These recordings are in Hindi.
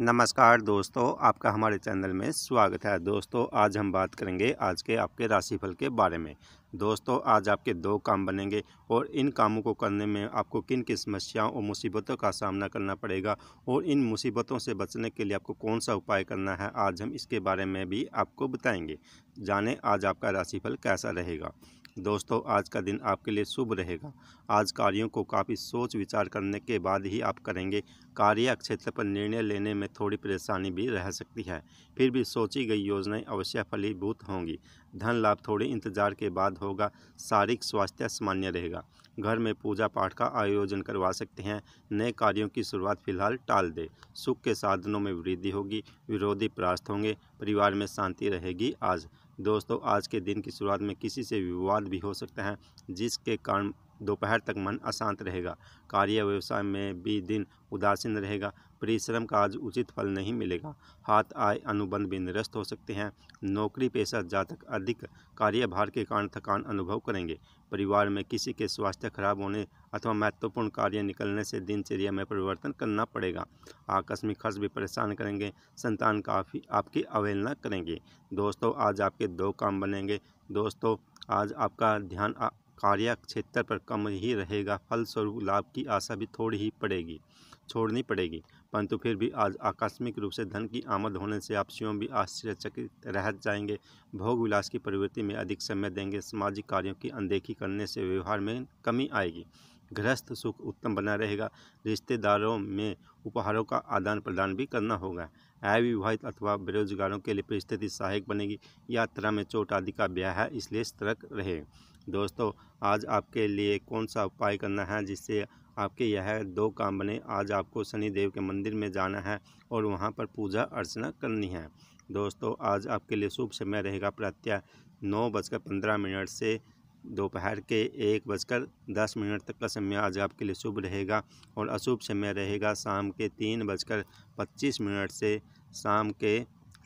नमस्कार दोस्तों आपका हमारे चैनल में स्वागत है दोस्तों आज हम बात करेंगे आज के आपके राशिफल के बारे में दोस्तों आज आपके दो काम बनेंगे और इन कामों को करने में आपको किन किन समस्याओं और मुसीबतों का सामना करना पड़ेगा और इन मुसीबतों से बचने के लिए आपको कौन सा उपाय करना है आज हम इसके बारे में भी आपको बताएंगे जाने आज आपका राशिफल कैसा रहेगा दोस्तों आज का दिन आपके लिए शुभ रहेगा आज कार्यों को काफ़ी सोच विचार करने के बाद ही आप करेंगे कार्य क्षेत्र पर निर्णय लेने में थोड़ी परेशानी भी रह सकती है फिर भी सोची गई योजनाएं अवश्य फलीभूत होंगी धन लाभ थोड़े इंतजार के बाद होगा शारीरिक स्वास्थ्य सामान्य रहेगा घर में पूजा पाठ का आयोजन करवा सकते हैं नए कार्यों की शुरुआत फिलहाल टाल दे सुख के साधनों में वृद्धि होगी विरोधी परास्त होंगे परिवार में शांति रहेगी आज दोस्तों आज के दिन की शुरुआत में किसी से विवाद भी हो सकता है जिसके कारण दोपहर तक मन अशांत रहेगा कार्य व्यवसाय में भी दिन उदासीन रहेगा परिश्रम का आज उचित फल नहीं मिलेगा हाथ आय अनुबंध भी निरस्त हो सकते हैं नौकरी पेशा जातक अधिक कार्यभार के कारण थकान अनुभव करेंगे परिवार में किसी के स्वास्थ्य खराब होने अथवा महत्वपूर्ण कार्य निकलने से दिनचर्या में परिवर्तन करना पड़ेगा आकस्मिक खर्च भी परेशान करेंगे संतान काफ़ी आपकी अवहेलना करेंगे दोस्तों आज आपके दो काम बनेंगे दोस्तों आज आपका ध्यान कार्यक्षेत्र पर कम ही रहेगा फलस्वरूप लाभ की आशा भी थोड़ी ही पड़ेगी छोड़नी पड़ेगी परंतु फिर भी आज आकस्मिक रूप से धन की आमद होने से आप स्वयं भी आश्चर्यचकित रह जाएंगे भोग विलास की प्रवृत्ति में अधिक समय देंगे सामाजिक कार्यों की अनदेखी करने से व्यवहार में कमी आएगी गृहस्थ सुख उत्तम बना रहेगा रिश्तेदारों में उपहारों का आदान प्रदान भी करना होगा अविवाहित अथवा बेरोजगारों के लिए परिस्थिति सहायक बनेगी यात्रा में चोट आदि का ब्याह है इसलिए सतर्क रहे दोस्तों आज आपके लिए कौन सा उपाय करना है जिससे आपके यह दो काम बने आज आपको शनिदेव के मंदिर में जाना है और वहाँ पर पूजा अर्चना करनी है दोस्तों आज आपके लिए शुभ समय रहेगा प्रत्यय नौ बजकर पंद्रह मिनट से दोपहर के एक बजकर दस मिनट तक का समय आज आपके लिए शुभ रहेगा और अशुभ समय रहेगा शाम के तीन बजकर पच्चीस मिनट से शाम के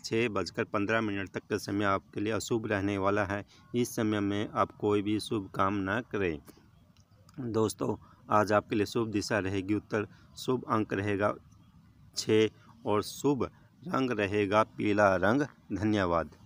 छः बजकर पंद्रह मिनट तक का समय आपके लिए अशुभ रहने वाला है इस समय में आप कोई भी शुभ काम न करें दोस्तों आज आपके लिए शुभ दिशा रहेगी उत्तर शुभ अंक रहेगा छः और शुभ रंग रहेगा पीला रंग धन्यवाद